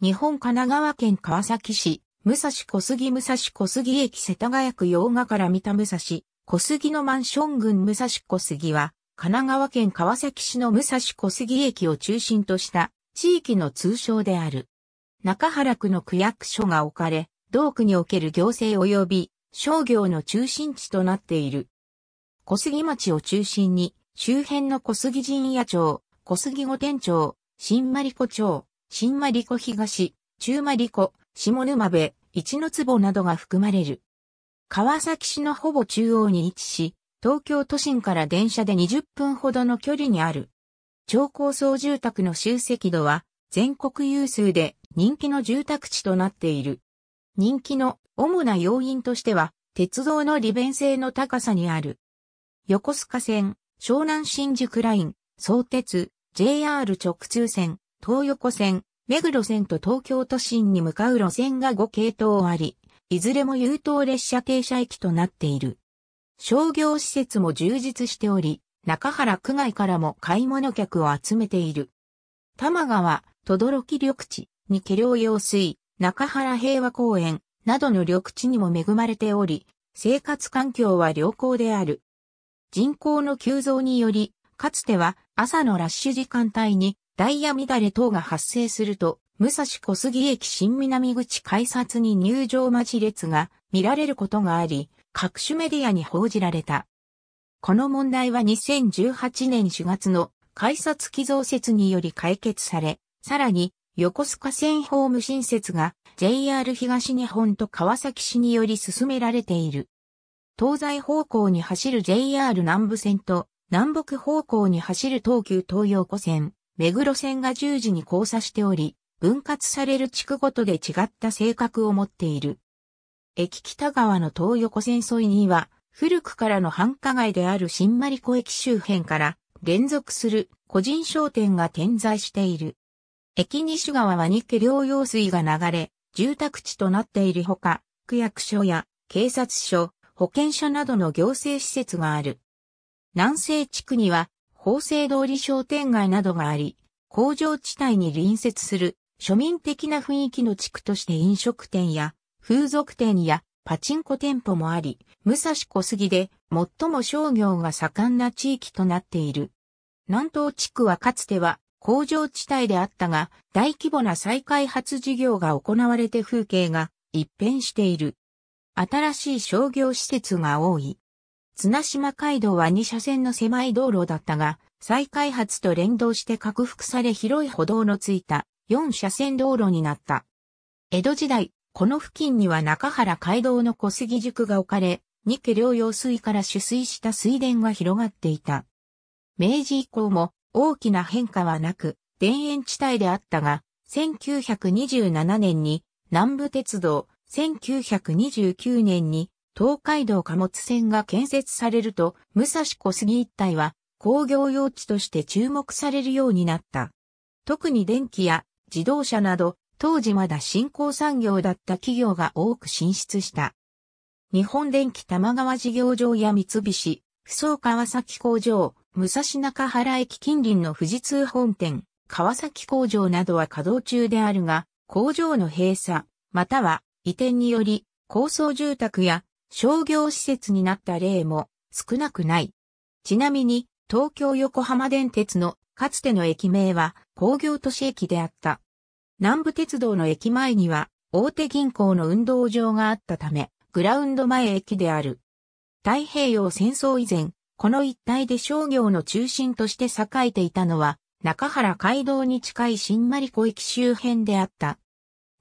日本神奈川県川崎市、武蔵小杉武蔵小杉駅世田谷区洋画から見た武蔵、小杉のマンション群武蔵小杉は、神奈川県川崎市の武蔵小杉駅を中心とした地域の通称である。中原区の区役所が置かれ、同区における行政及び商業の中心地となっている。小杉町を中心に、周辺の小杉陣屋町、小杉御殿町、新丸子町、新マリコ東、中マリコ、下沼部、一の坪などが含まれる。川崎市のほぼ中央に位置し、東京都心から電車で20分ほどの距離にある。超高層住宅の集積度は全国有数で人気の住宅地となっている。人気の主な要因としては、鉄道の利便性の高さにある。横須賀線、湘南新宿ライン、相鉄、JR 直通線、東横線、目黒線と東京都心に向かう路線が5系統あり、いずれも優等列車停車駅となっている。商業施設も充実しており、中原区外からも買い物客を集めている。多摩川、轟緑地、に気量用水、中原平和公園、などの緑地にも恵まれており、生活環境は良好である。人口の急増により、かつては朝のラッシュ時間帯にダイヤ乱れ等が発生すると、武蔵小杉駅新南口改札に入場待ち列が見られることがあり、各種メディアに報じられた。この問題は2018年4月の改札寄贈説により解決され、さらに横須賀線ホーム新設が JR 東日本と川崎市により進められている。東西方向に走る JR 南部線と南北方向に走る東急東洋湖線。目黒線が十字に交差しており、分割される地区ごとで違った性格を持っている。駅北側の東横線沿いには、古くからの繁華街である新丸子駅周辺から連続する個人商店が点在している。駅西側は日家両用水が流れ、住宅地となっているほか、区役所や警察署、保健所などの行政施設がある。南西地区には法制通り商店街などがあり、工場地帯に隣接する庶民的な雰囲気の地区として飲食店や風俗店やパチンコ店舗もあり、武蔵小杉で最も商業が盛んな地域となっている。南東地区はかつては工場地帯であったが、大規模な再開発事業が行われて風景が一変している。新しい商業施設が多い。綱島街道は2車線の狭い道路だったが、再開発と連動して拡幅され広い歩道のついた4車線道路になった。江戸時代、この付近には中原街道の小杉宿が置かれ、二家両用水から取水した水田が広がっていた。明治以降も大きな変化はなく、田園地帯であったが、1927年に南部鉄道、1929年に東海道貨物線が建設されると、武蔵小杉一帯は工業用地として注目されるようになった。特に電気や自動車など、当時まだ新興産業だった企業が多く進出した。日本電気玉川事業場や三菱、不走川崎工場、武蔵中原駅近隣の富士通本店、川崎工場などは稼働中であるが、工場の閉鎖、または移転により、高層住宅や商業施設になった例も少なくない。ちなみに、東京横浜電鉄のかつての駅名は工業都市駅であった。南部鉄道の駅前には大手銀行の運動場があったため、グラウンド前駅である。太平洋戦争以前、この一帯で商業の中心として栄えていたのは、中原街道に近い新丸子駅周辺であった。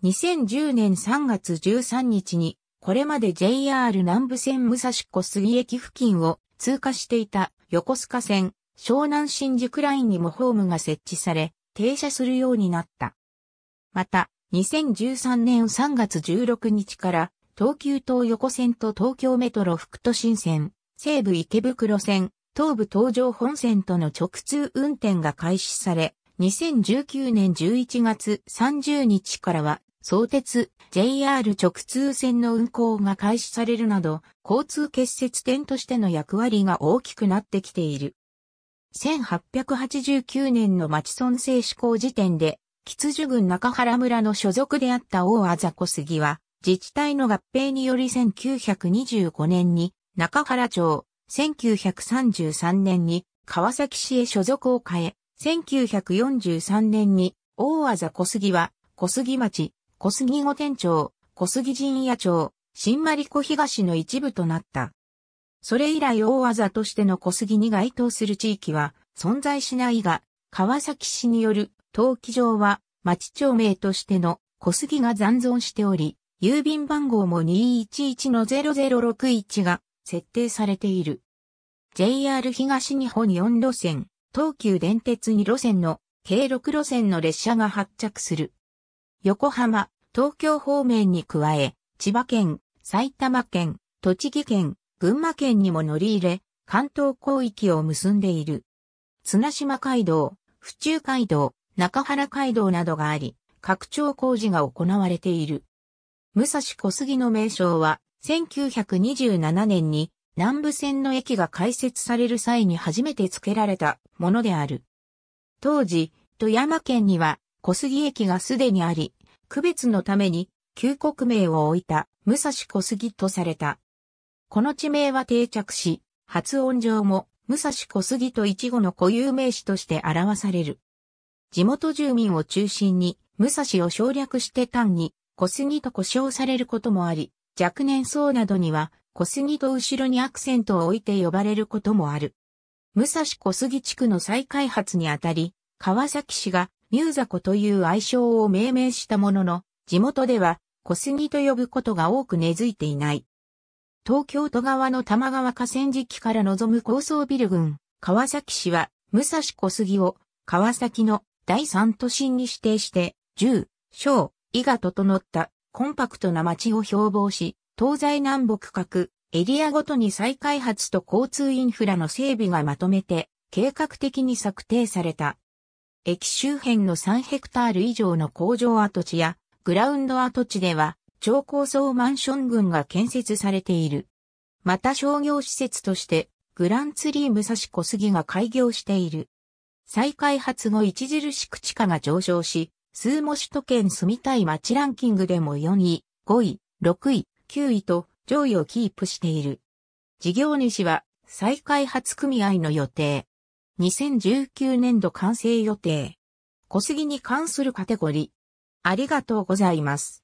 2010年3月13日にこれまで JR 南武線武蔵小杉駅付近を通過していた横須賀線湘南新宿ラインにもホームが設置され、停車するようになった。また、2013年3月16日から東急東横線と東京メトロ副都心線、西武池袋線、東武東上本線との直通運転が開始され、2019年11月30日からは相鉄、JR 直通線の運行が開始されるなど、交通結節点としての役割が大きくなってきている。1889年の町村制施行時点で、吉樹郡中原村の所属であった大あざ小杉は、自治体の合併により1925年に中原町、1933年に川崎市へ所属を変え、1943年に大あざ小杉は小杉町、小杉御殿町、小杉陣屋町、新丸子東の一部となった。それ以来大技としての小杉に該当する地域は存在しないが、川崎市による登記上は町町名としての小杉が残存しており、郵便番号も211の0061が設定されている。JR 東日本4路線、東急電鉄2路線の計6路線の列車が発着する。横浜、東京方面に加え、千葉県、埼玉県、栃木県、群馬県にも乗り入れ、関東広域を結んでいる。綱島街道、府中街道、中原街道などがあり、拡張工事が行われている。武蔵小杉の名称は、1927年に南部線の駅が開設される際に初めて付けられたものである。当時、富山県には小杉駅がすでにあり、区別のために、旧国名を置いた武蔵小杉とされた。この地名は定着し、発音上も武蔵小杉と一語の固有名詞として表される。地元住民を中心に、武蔵を省略して単に、小杉と呼称されることもあり、若年層などには、小杉と後ろにアクセントを置いて呼ばれることもある。武蔵小杉地区の再開発にあたり、川崎市がミューザコという愛称を命名したものの、地元では小杉と呼ぶことが多く根付いていない。東京都側の玉川河川敷から望む高層ビル群、川崎市は武蔵小杉を川崎の第三都心に指定して、十、小、伊が整ったコンパクトな街を標榜し、東西南北各エリアごとに再開発と交通インフラの整備がまとめて計画的に策定された。駅周辺の3ヘクタール以上の工場跡地やグラウンド跡地では超高層マンション群が建設されている。また商業施設としてグランツリー武蔵小杉が開業している。再開発後著しく地価が上昇し、数も首都圏住みたい街ランキングでも4位、5位、6位、9位と上位をキープしている。事業主は再開発組合の予定、2019年度完成予定。小杉に関するカテゴリー。ありがとうございます。